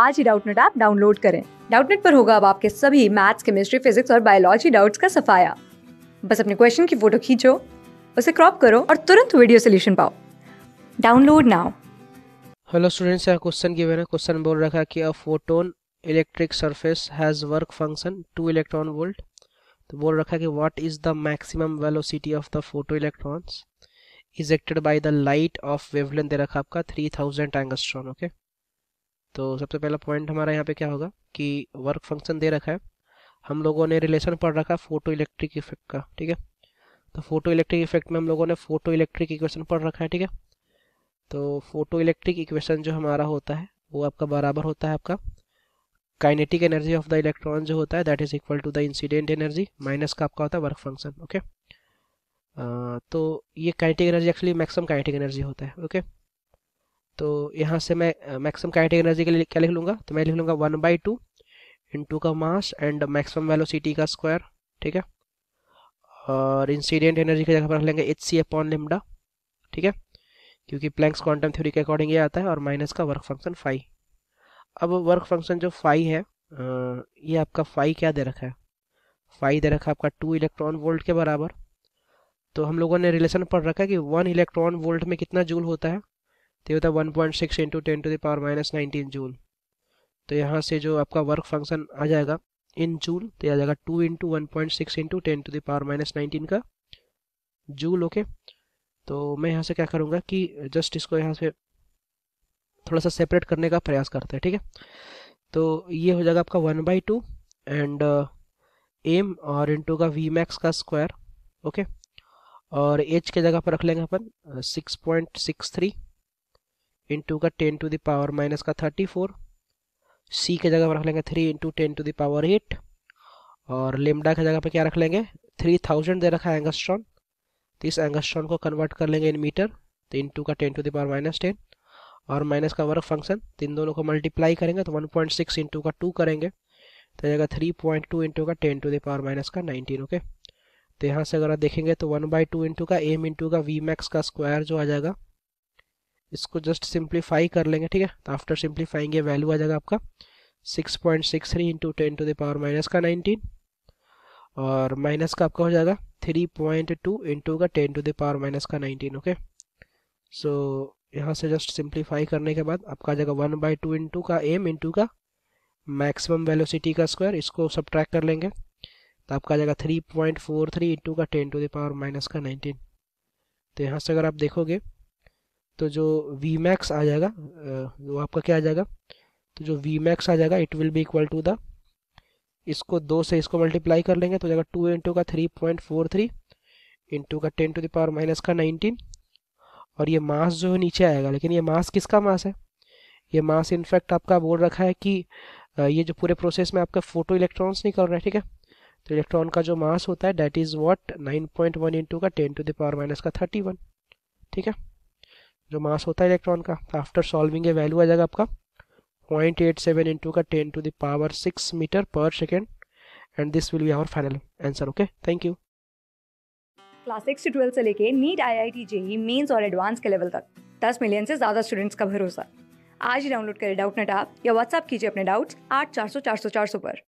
आज ही Doubtnut app download करें डाउटनेट पर होगा अब आपके सभी मैथ्स केमिस्ट्री फिजिक्स और बायोलॉजी डाउट्स का सफाया बस अपने क्वेश्चन की फोटो खींचो उसे क्रॉप करो और तुरंत वीडियो सोल्यूशन पाओ डाउनलोड नाउ हेलो स्टूडेंट्स यहाँ क्वेश्चन की मैंने क्वेश्चन बोल रखा है कि a photon electric surface has work function two electron volt तो बोल रखा है कि what is the maximum velocity of the photo electrons ejected by the light of wavelength दे रखा आपका three thousand angstrom okay okay? तो सबसे पहला पॉइंट हमारा यहाँ पे क्या होगा कि वर्क फंक्शन दे रखा है हम लोगों ने रिलेशन पढ़ रखा है फोटो इलेक्ट्रिक इफेक्ट का ठीक है तो फोटो इलेक्ट्रिक इफेक्ट में हम लोगों ने फोटो इलेक्ट्रिक इक्वेशन पढ़ रखा है ठीक है तो फोटो इलेक्ट्रिक इक्वेशन जो हमारा होता है वो आपका बराबर होता है आपका kinetic energy of the electron जो होता है that is equal to the incident energy minus का आपका होता है वर्क फंक्शन ओके तो ये kinetic energy actually maximum kinetic energy होता है ओके okay? तो यहाँ से मैं मैक्सिमम काइनेटिक एनर्जी के लिए क्या लिख लूँगा तो मैं लिख लूँगा one by two into का मास एंड मैक्सिमम वेलोसिटी का स्क्वायर ठीक है और इंसिडेंट एनर्जी की जगह पर रख लेंगे एच सी अपॉन लिमडा ठीक है क्योंकि प्लैंक्स क्वांटम थ्योरी के अकॉर्डिंग ये आता है और माइनस का वर्क फंक्शन फाइव अब वर्क फंक्शन जो फाइव है ये आपका फाइव क्या दे रखा है फाइव दे रखा है आपका टू इलेक्ट्रॉन वोल्ट के बराबर तो हम लोगों ने रिलेशन पढ़ रखा है कि वन इलेक्ट्रॉन वोल्ट में कितना जूल होता है तो होता है 1.6 point six into ten to the power minus nineteen joule तो यहाँ से जो आपका वर्क फंक्शन आ जाएगा इन जूल तो आ जाएगा two into one point six into ten to the power minus nineteen का जूल ओके तो मैं यहाँ से क्या करूँगा कि जस्ट इसको यहाँ से थोड़ा सा सेपरेट करने का प्रयास करते हैं ठीक है थीके? तो ये हो जाएगा आपका one by two and M और इंटू का वी मैक्स का स्क्वायर ओके और एच के जगह पर रख लेंगे अपन six point six three into का टेन टू दावर माइनस का थर्टी फोर सी के जगह पर रख लेंगे three into ten to the power eight और लेमडा की जगह पर क्या रख लेंगे थ्री थाउजेंड दे रखा है एंगस्ट्रॉन तो इस एंगस्ट्रॉन को कन्वर्ट कर लेंगे इन मीटर तो, तो इन टू का ten to the power minus ten और माइनस का वर्क फंक्शन तीन दोनों को मल्टीप्लाई करेंगे तो वन पॉइंट सिक्स इंटू का टू करेंगे तो जाएगा थ्री पॉइंट टू इंटू का टेन टू दावर माइनस का नाइनटीन ओके तो यहाँ से अगर आप देखेंगे तो वन बाई टू इंटू का एम इंटू का वी मैक्स का स्क्वायर जो आ जाएगा इसको जस्ट सिंप्लीफाई कर लेंगे ठीक है तो आफ्टर सिंप्लीफाइंग ये वैल्यू आ जाएगा आपका six point six three into ten to the power minus का नाइनटीन और माइनस का आपका हो जाएगा थ्री पॉइंट टू इंटू का ten to the power minus का नाइनटीन ओके सो यहाँ से जस्ट सिंप्लीफाई करने के बाद आपका आ जाएगा वन बाई टू इंटू का एम इंटू का मैक्सिमम वेलोसिटी का स्क्वायर इसको सब कर लेंगे तो आपका आ जाएगा three point four three into का ten to the power minus का नाइनटीन तो यहाँ से अगर आप देखोगे तो जो वी मैक्स आ जाएगा वो आपका क्या आ जाएगा तो जो वी मैक्स आ जाएगा it will be equal to the इसको दो से इसको मल्टीप्लाई कर लेंगे तो जाएगा टू इंटू का three point four three into का ten to the power minus का नाइनटीन और ये मास जो है नीचे आएगा लेकिन ये मास किसका मास है ये मास इनफैक्ट आपका बोल रखा है कि ये जो पूरे प्रोसेस में आपका फोटो इलेक्ट्रॉन्स निकल रहे हैं ठीक है तो इलेक्ट्रॉन का जो मास होता है that is what nine point one into का ten to the power minus का थर्टी वन ठीक है जो मास होता है इलेक्ट्रॉन का आफ्टर सॉल्विंग ए वैल्यू आ जाएगा आपका पॉइंट एट सेवन इंटू का ten to the power six metre per second and this will be our final answer okay thank you class six से ट्वेल्थ से लेके NEET I I T JEE mains और advance के level तक दस million से ज़्यादा स्टूडेंट्स का भरोसा आज ही डाउनलोड करें डाउट नेट आप या व्हाट्सअप कीजिए अपने डाउट्स आठ चार सौ चार सौ चार सौ पर